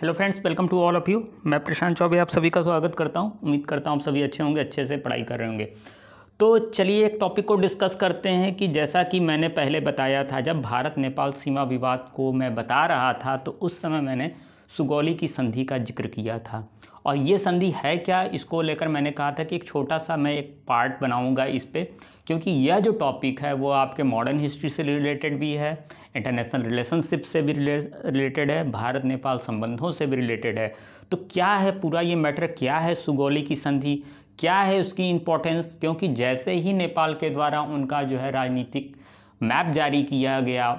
hello friends welcome to all of you मैं प्रशांत चौबे आप सभी का स्वागत करता हूं उम्मीद करता हूं आप सभी अच्छे होंगे अच्छे से पढ़ाई कर रहे होंगे तो चलिए एक टॉपिक को डिस्कस करते हैं कि जैसा कि मैंने पहले बताया था जब भारत नेपाल सीमा विवाद को मैं बता रहा था तो उस समय मैंने सुगौली की संधि का जिक्र किया था और ये संधि है क्या इसको लेकर मैंने कहा था कि एक छोटा सा मैं एक पार्ट बनाऊँगा इस पर क्योंकि यह जो टॉपिक है वो आपके मॉडर्न हिस्ट्री से रिलेटेड भी है इंटरनेशनल रिलेशनशिप से भी रिलेटेड है भारत नेपाल संबंधों से भी रिलेटेड है तो क्या है पूरा ये मैटर क्या है सुगौली की संधि क्या है उसकी इम्पोर्टेंस क्योंकि जैसे ही नेपाल के द्वारा उनका जो है राजनीतिक मैप जारी किया गया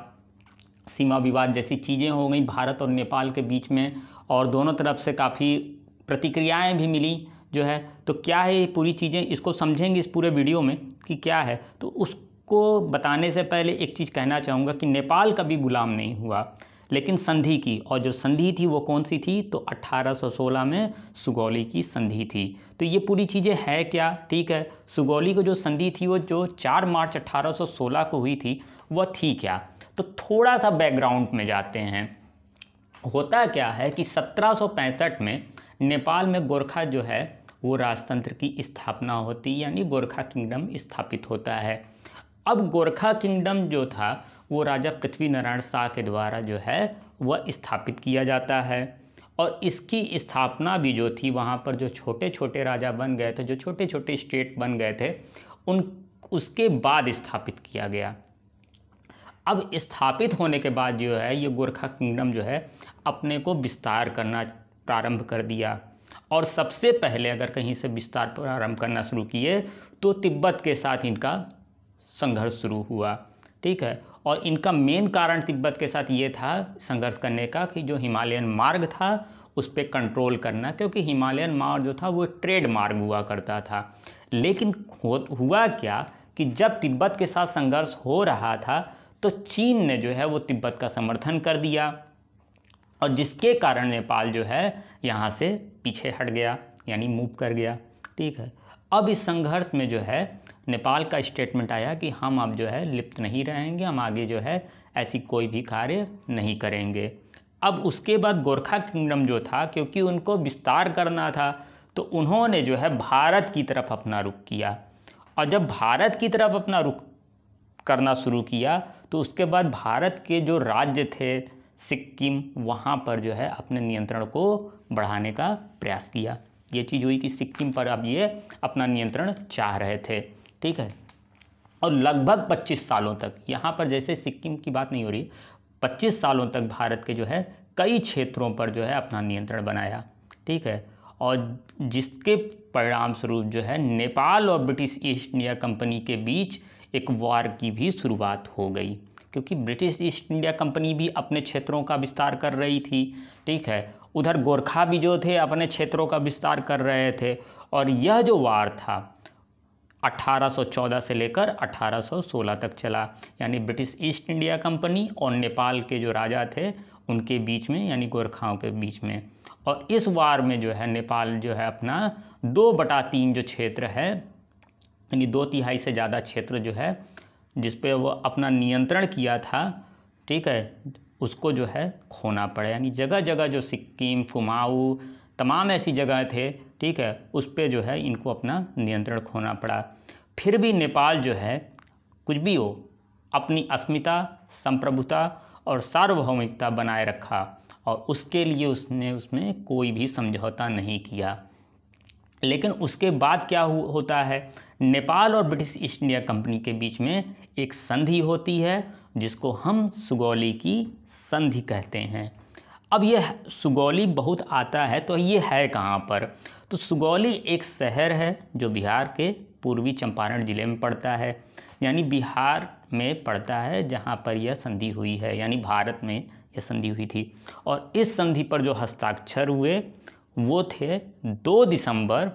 सीमा विवाद जैसी चीज़ें हो गई भारत और नेपाल के बीच में और दोनों तरफ से काफ़ी प्रतिक्रियाएं भी मिली जो है तो क्या है ये पूरी चीज़ें इसको समझेंगे इस पूरे वीडियो में कि क्या है तो उस को बताने से पहले एक चीज़ कहना चाहूँगा कि नेपाल कभी गुलाम नहीं हुआ लेकिन संधि की और जो संधि थी वो कौन सी थी तो 1816 में सुगौली की संधि थी तो ये पूरी चीज़ें है क्या ठीक है सुगौली को जो संधि थी वो जो 4 मार्च 1816 को हुई थी वह थी क्या तो थोड़ा सा बैकग्राउंड में जाते हैं होता क्या है कि 1765 में नेपाल में गोरखा जो है वो राजतंत्र की स्थापना होती यानी गोरखा किंगडम स्थापित होता है अब गोरखा किंगडम जो था वो राजा पृथ्वी नारायण शाह के द्वारा जो है वह स्थापित किया जाता है और इसकी स्थापना भी जो थी वहाँ पर जो छोटे छोटे राजा बन गए थे जो छोटे छोटे स्टेट बन गए थे उन उसके बाद स्थापित किया गया अब स्थापित होने के बाद जो है ये गोरखा किंगडम जो है अपने को विस्तार करना प्रारंभ कर दिया और सबसे पहले अगर कहीं से विस्तार प्रारंभ करना शुरू किए तो तिब्बत के साथ इनका संघर्ष शुरू हुआ ठीक है और इनका मेन कारण तिब्बत के साथ ये था संघर्ष करने का कि जो हिमालयन मार्ग था उस पर कंट्रोल करना क्योंकि हिमालयन मार्ग जो था वो ट्रेड मार्ग हुआ करता था लेकिन हुआ क्या कि जब तिब्बत के साथ संघर्ष हो रहा था तो चीन ने जो है वो तिब्बत का समर्थन कर दिया और जिसके कारण नेपाल जो है यहाँ से पीछे हट गया यानी मूव कर गया ठीक है अब इस संघर्ष में जो है नेपाल का स्टेटमेंट आया कि हम अब जो है लिप्त नहीं रहेंगे हम आगे जो है ऐसी कोई भी कार्य नहीं करेंगे अब उसके बाद गोरखा किंगडम जो था क्योंकि उनको विस्तार करना था तो उन्होंने जो है भारत की तरफ अपना रुख किया और जब भारत की तरफ अपना रुख करना शुरू किया तो उसके बाद भारत के जो राज्य थे सिक्किम वहाँ पर जो है अपने नियंत्रण को बढ़ाने का प्रयास किया ये चीज़ हुई कि सिक्किम पर अब ये अपना नियंत्रण चाह रहे थे ठीक है और लगभग 25 सालों तक यहाँ पर जैसे सिक्किम की बात नहीं हो रही 25 सालों तक भारत के जो है कई क्षेत्रों पर जो है अपना नियंत्रण बनाया ठीक है और जिसके परिणाम स्वरूप जो है नेपाल और ब्रिटिश ईस्ट इंडिया कंपनी के बीच एक वार की भी शुरुआत हो गई क्योंकि ब्रिटिश ईस्ट इंडिया कंपनी भी अपने क्षेत्रों का विस्तार कर रही थी ठीक है उधर गोरखा भी जो थे अपने क्षेत्रों का विस्तार कर रहे थे और यह जो वार था 1814 से लेकर 1816 तक चला यानी ब्रिटिश ईस्ट इंडिया कंपनी और नेपाल के जो राजा थे उनके बीच में यानी गोरखाओं के बीच में और इस वार में जो है नेपाल जो है अपना दो बटा तीन जो क्षेत्र है यानी दो तिहाई से ज़्यादा क्षेत्र जो है जिस पे वो अपना नियंत्रण किया था ठीक है उसको जो है खोना पड़ा यानी जगह जगह जो सिक्किम कुमाऊ तमाम ऐसी जगह थे ठीक है उस पर जो है इनको अपना नियंत्रण खोना पड़ा फिर भी नेपाल जो है कुछ भी हो अपनी अस्मिता संप्रभुता और सार्वभौमिकता बनाए रखा और उसके लिए उसने उसमें कोई भी समझौता नहीं किया लेकिन उसके बाद क्या हो, होता है नेपाल और ब्रिटिश ईस्ट इंडिया कंपनी के बीच में एक संधि होती है जिसको हम सुगौली की संधि कहते हैं अब ये सुगौली बहुत आता है तो ये है कहाँ पर तो सुगौली एक शहर है जो बिहार के पूर्वी चंपारण ज़िले में पड़ता है यानी बिहार में पड़ता है जहाँ पर यह संधि हुई है यानी भारत में यह संधि हुई थी और इस संधि पर जो हस्ताक्षर हुए वो थे दो दिसंबर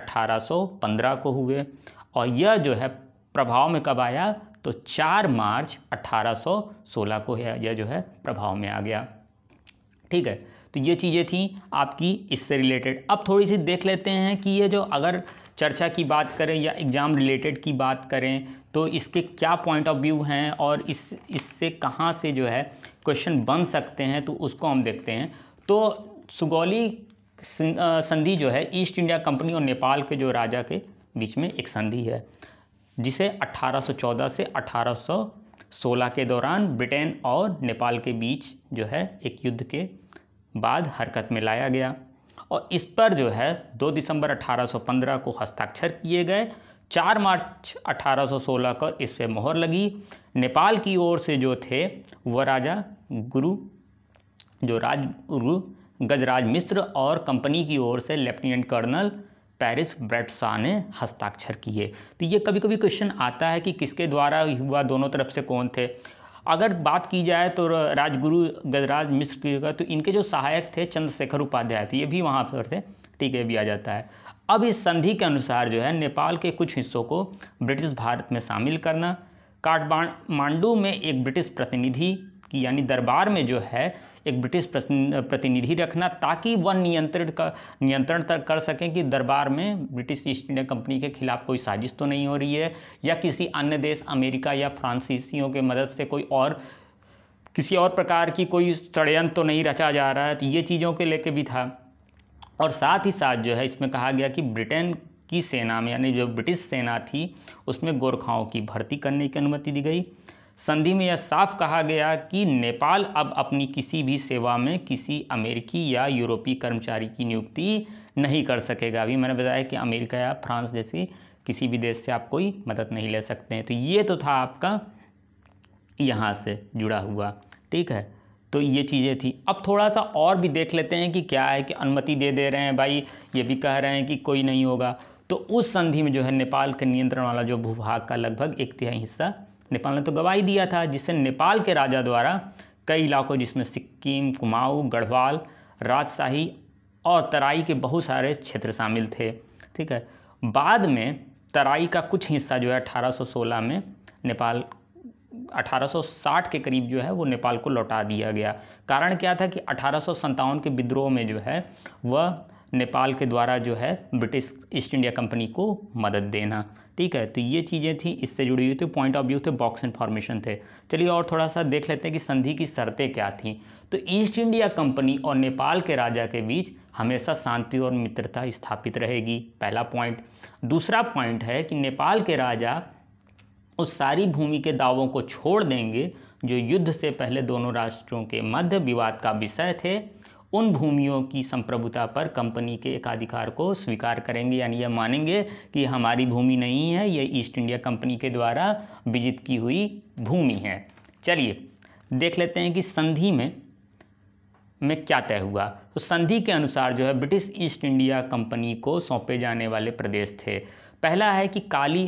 1815 को हुए और यह जो है प्रभाव में कब आया तो 4 मार्च 1816 को यह जो है प्रभाव में आ गया ठीक है तो ये चीज़ें थी आपकी इससे रिलेटेड अब थोड़ी सी देख लेते हैं कि ये जो अगर चर्चा की बात करें या एग्ज़ाम रिलेटेड की बात करें तो इसके क्या पॉइंट ऑफ व्यू हैं और इस इससे कहाँ से जो है क्वेश्चन बन सकते हैं तो उसको हम देखते हैं तो सुगौली संधि जो है ईस्ट इंडिया कंपनी और नेपाल के जो राजा के बीच में एक संधि है जिसे 1814 से अठारह सोलह के दौरान ब्रिटेन और नेपाल के बीच जो है एक युद्ध के बाद हरकत में लाया गया और इस पर जो है 2 दिसंबर 1815 को हस्ताक्षर किए गए 4 मार्च 1816 को इस पर मोहर लगी नेपाल की ओर से जो थे वह राजा गुरु जो राजगुरु गजराज मिश्र और कंपनी की ओर से लेफ्टिनेंट कर्नल पेरिस ब्रेटसा ने हस्ताक्षर किए तो ये कभी कभी क्वेश्चन आता है कि किसके द्वारा हुआ दोनों तरफ से कौन थे अगर बात की जाए तो राजगुरु गजराज मिश्र का तो इनके जो सहायक थे चंद्रशेखर उपाध्याय थे ये भी वहाँ पर थे ठीक है भी आ जाता है अब इस संधि के अनुसार जो है नेपाल के कुछ हिस्सों को ब्रिटिश भारत में शामिल करना काठमांडू में एक ब्रिटिश प्रतिनिधि की यानी दरबार में जो है एक ब्रिटिश प्रतिनिधि रखना ताकि वह नियंत्रित कर नियंत्रण कर सकें कि दरबार में ब्रिटिश ईस्ट इंडिया कंपनी के खिलाफ कोई साजिश तो नहीं हो रही है या किसी अन्य देश अमेरिका या फ्रांसीसियों के मदद से कोई और किसी और प्रकार की कोई षडयंत्र तो नहीं रचा जा रहा है तो ये चीज़ों के लेके भी था और साथ ही साथ जो है इसमें कहा गया कि ब्रिटेन की सेना में यानी जो ब्रिटिश सेना थी उसमें गोरखाओं की भर्ती करने की अनुमति दी गई संधि में यह साफ कहा गया कि नेपाल अब अपनी किसी भी सेवा में किसी अमेरिकी या यूरोपीय कर्मचारी की नियुक्ति नहीं कर सकेगा अभी मैंने बताया कि अमेरिका या फ्रांस जैसी किसी भी देश से आप कोई मदद नहीं ले सकते हैं तो ये तो था आपका यहाँ से जुड़ा हुआ ठीक है तो ये चीज़ें थी अब थोड़ा सा और भी देख लेते हैं कि क्या है कि अनुमति दे दे रहे हैं भाई ये भी कह रहे हैं कि कोई नहीं होगा तो उस संधि में जो है नेपाल के नियंत्रण वाला जो भूभाग का लगभग एक तिहाई हिस्सा नेपाल ने तो गवाही दिया था जिससे नेपाल के राजा द्वारा कई इलाकों जिसमें सिक्किम कुमाऊँ गढ़वाल राजशाही और तराई के बहुत सारे क्षेत्र शामिल थे ठीक है बाद में तराई का कुछ हिस्सा जो है 1816 में नेपाल 1860 के करीब जो है वो नेपाल को लौटा दिया गया कारण क्या था कि अठारह के विद्रोह में जो है वह नेपाल के द्वारा जो है ब्रिटिश ईस्ट इंडिया कंपनी को मदद देना ठीक है तो ये चीज़ें थी इससे जुड़ी हुई थी पॉइंट ऑफ व्यू थे बॉक्स इन्फॉर्मेशन थे चलिए और थोड़ा सा देख लेते हैं कि संधि की शर्तें क्या थीं तो ईस्ट इंडिया कंपनी और नेपाल के राजा के बीच हमेशा शांति और मित्रता स्थापित रहेगी पहला पॉइंट दूसरा पॉइंट है कि नेपाल के राजा उस सारी भूमि के दावों को छोड़ देंगे जो युद्ध से पहले दोनों राष्ट्रों के मध्य विवाद का विषय थे उन भूमियों की संप्रभुता पर कंपनी के एकाधिकार को स्वीकार करेंगे यानी यह मानेंगे कि हमारी भूमि नहीं है यह ईस्ट इंडिया कंपनी के द्वारा विजित की हुई भूमि है चलिए देख लेते हैं कि संधि में में क्या तय हुआ तो संधि के अनुसार जो है ब्रिटिश ईस्ट इंडिया कंपनी को सौंपे जाने वाले प्रदेश थे पहला है कि काली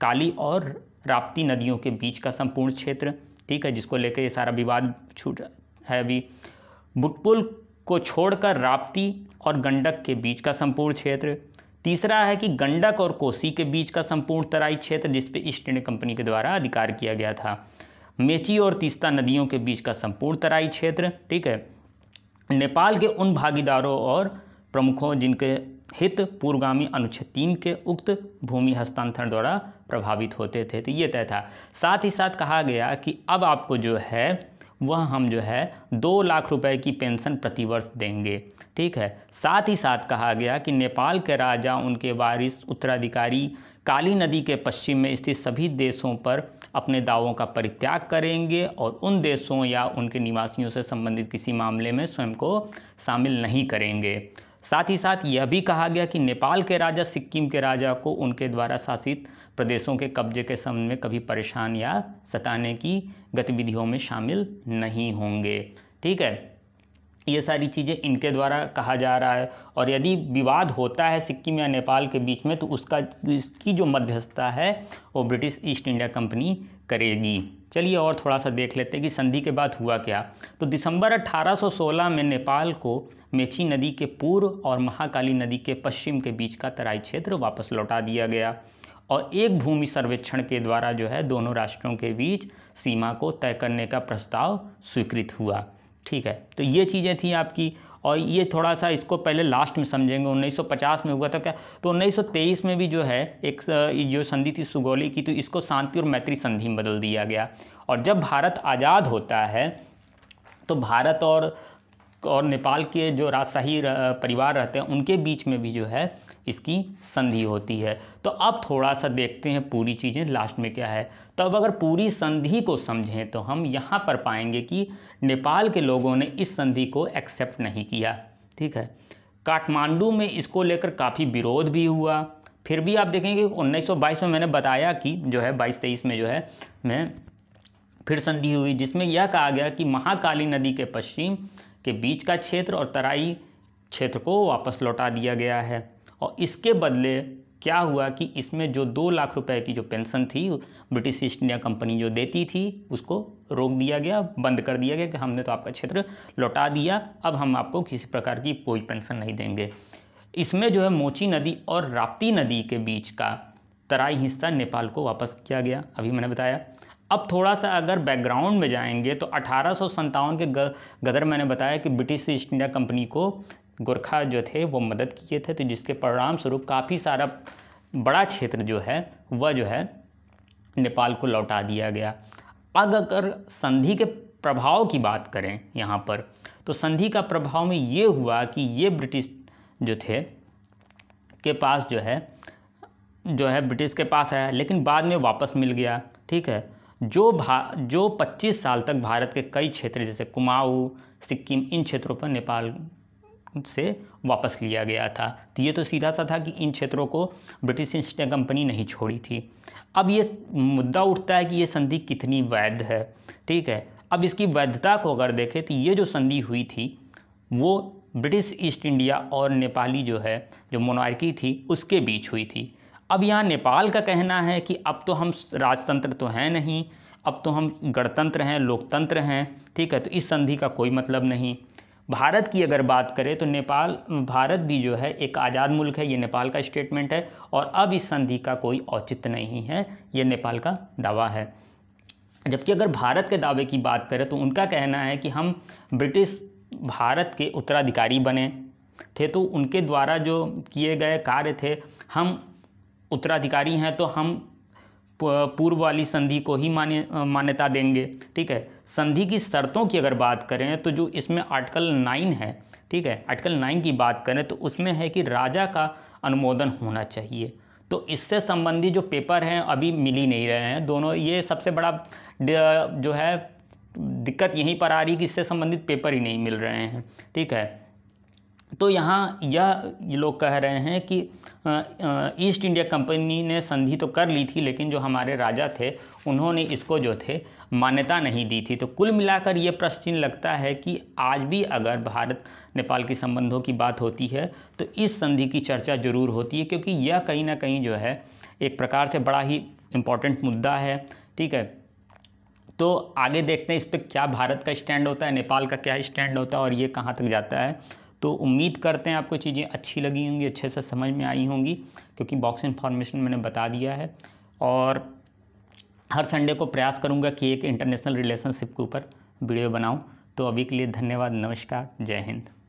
काली और राप्ती नदियों के बीच का संपूर्ण क्षेत्र ठीक है जिसको लेकर ये सारा विवाद छूट है अभी बुटपुल को छोड़कर राप्ती और गंडक के बीच का संपूर्ण क्षेत्र तीसरा है कि गंडक और कोसी के बीच का संपूर्ण तराई क्षेत्र जिसपे ईस्ट इंडिया कंपनी के द्वारा अधिकार किया गया था मेची और तीस्ता नदियों के बीच का संपूर्ण तराई क्षेत्र ठीक है नेपाल के उन भागीदारों और प्रमुखों जिनके हित पूर्वगामी अनुच्छेद तीन के उक्त भूमि हस्तांतरण द्वारा प्रभावित होते थे तो ये तय था साथ ही साथ कहा गया कि अब आपको जो है वह हम जो है दो लाख रुपए की पेंशन प्रतिवर्ष देंगे ठीक है साथ ही साथ कहा गया कि नेपाल के राजा उनके वारिस उत्तराधिकारी काली नदी के पश्चिम में स्थित सभी देशों पर अपने दावों का परित्याग करेंगे और उन देशों या उनके निवासियों से संबंधित किसी मामले में स्वयं को शामिल नहीं करेंगे साथ ही साथ यह भी कहा गया कि नेपाल के राजा सिक्किम के राजा को उनके द्वारा शासित प्रदेशों के कब्जे के संबंध में कभी परेशान या सताने की गतिविधियों में शामिल नहीं होंगे ठीक है ये सारी चीज़ें इनके द्वारा कहा जा रहा है और यदि विवाद होता है सिक्किम या नेपाल के बीच में तो उसका इसकी जो मध्यस्थता है वो ब्रिटिश ईस्ट इंडिया कंपनी करेगी चलिए और थोड़ा सा देख लेते हैं कि संधि के बाद हुआ क्या तो दिसंबर 1816 में नेपाल को मेची नदी के पूर्व और महाकाली नदी के पश्चिम के बीच का तराई क्षेत्र वापस लौटा दिया गया और एक भूमि सर्वेक्षण के द्वारा जो है दोनों राष्ट्रों के बीच सीमा को तय करने का प्रस्ताव स्वीकृत हुआ ठीक है तो ये चीज़ें थी आपकी और ये थोड़ा सा इसको पहले लास्ट में समझेंगे 1950 में हुआ था क्या तो 1923 में भी जो है एक जो संधि थी सुगोली की तो इसको शांति और मैत्री संधि में बदल दिया गया और जब भारत आज़ाद होता है तो भारत और और नेपाल के जो राजशाही परिवार रहते हैं उनके बीच में भी जो है इसकी संधि होती है तो अब थोड़ा सा देखते हैं पूरी चीज़ें लास्ट में क्या है तो अब अगर पूरी संधि को समझें तो हम यहाँ पर पाएंगे कि नेपाल के लोगों ने इस संधि को एक्सेप्ट नहीं किया ठीक है काठमांडू में इसको लेकर काफ़ी विरोध भी हुआ फिर भी आप देखेंगे 1922 में मैंने बताया कि जो है 22-23 में जो है मैं फिर संधि हुई जिसमें यह कहा गया कि महाकाली नदी के पश्चिम के बीच का क्षेत्र और तराई क्षेत्र को वापस लौटा दिया गया है और इसके बदले क्या हुआ कि इसमें जो दो लाख रुपए की जो पेंशन थी ब्रिटिश ईस्ट इंडिया कंपनी जो देती थी उसको रोक दिया गया बंद कर दिया गया कि हमने तो आपका क्षेत्र लौटा दिया अब हम आपको किसी प्रकार की कोई पेंशन नहीं देंगे इसमें जो है मोची नदी और राप्ती नदी के बीच का तराई हिस्सा नेपाल को वापस किया गया अभी मैंने बताया अब थोड़ा सा अगर बैकग्राउंड में जाएंगे तो अठारह के गदर मैंने बताया कि ब्रिटिश ईस्ट इंडिया कंपनी को गोरखा जो थे वो मदद किए थे तो जिसके परिणाम स्वरूप काफ़ी सारा बड़ा क्षेत्र जो है वह जो है नेपाल को लौटा दिया गया अब अगर संधि के प्रभाव की बात करें यहाँ पर तो संधि का प्रभाव में ये हुआ कि ये ब्रिटिश जो थे के पास जो है जो है ब्रिटिश के पास आया लेकिन बाद में वापस मिल गया ठीक है जो भा जो पच्चीस साल तक भारत के कई क्षेत्र जैसे कुमाऊ सिक्किम इन क्षेत्रों पर नेपाल से वापस लिया गया था तो ये तो सीधा सा था कि इन क्षेत्रों को ब्रिटिश ईस्ट इंडिया कंपनी नहीं छोड़ी थी अब ये मुद्दा उठता है कि ये संधि कितनी वैध है ठीक है अब इसकी वैधता को अगर देखें तो ये जो संधि हुई थी वो ब्रिटिश ईस्ट इंडिया और नेपाली जो है जो मोनार्की थी उसके बीच हुई थी अब यहाँ नेपाल का कहना है कि अब तो हम राजतंत्र तो हैं नहीं अब तो हम गणतंत्र हैं लोकतंत्र हैं ठीक है तो इस संधि का कोई मतलब नहीं भारत की अगर बात करें तो नेपाल भारत भी जो है एक आज़ाद मुल्क है ये नेपाल का स्टेटमेंट है और अब इस संधि का कोई औचित्य नहीं है ये नेपाल का दावा है जबकि अगर भारत के दावे की बात करें तो उनका कहना है कि हम ब्रिटिश भारत के उत्तराधिकारी बने थे तो उनके द्वारा जो किए गए कार्य थे हम उत्तराधिकारी हैं तो हम पूर्व वाली संधि को ही मान्य मान्यता देंगे ठीक है संधि की शर्तों की अगर बात करें तो जो इसमें आर्टिकल नाइन है ठीक है आर्टिकल नाइन की बात करें तो उसमें है कि राजा का अनुमोदन होना चाहिए तो इससे संबंधित जो पेपर हैं अभी मिल ही नहीं रहे हैं दोनों ये सबसे बड़ा जो है दिक्कत यहीं पर आ रही कि इससे संबंधित पेपर ही नहीं मिल रहे हैं ठीक है तो यहाँ यह लोग कह रहे हैं कि ईस्ट इंडिया कंपनी ने संधि तो कर ली थी लेकिन जो हमारे राजा थे उन्होंने इसको जो थे मान्यता नहीं दी थी तो कुल मिलाकर ये प्रश्न लगता है कि आज भी अगर भारत नेपाल के संबंधों की बात होती है तो इस संधि की चर्चा ज़रूर होती है क्योंकि यह कहीं ना कहीं जो है एक प्रकार से बड़ा ही इम्पॉर्टेंट मुद्दा है ठीक है तो आगे देखते हैं इस पर क्या भारत का स्टैंड होता है नेपाल का क्या स्टैंड होता है और ये कहाँ तक जाता है तो उम्मीद करते हैं आपको चीज़ें अच्छी लगी होंगी अच्छे से समझ में आई होंगी क्योंकि बॉक्स इन्फॉर्मेशन मैंने बता दिया है और हर संडे को प्रयास करूँगा कि एक इंटरनेशनल रिलेशनशिप के ऊपर वीडियो बनाऊँ तो अभी के लिए धन्यवाद नमस्कार जय हिंद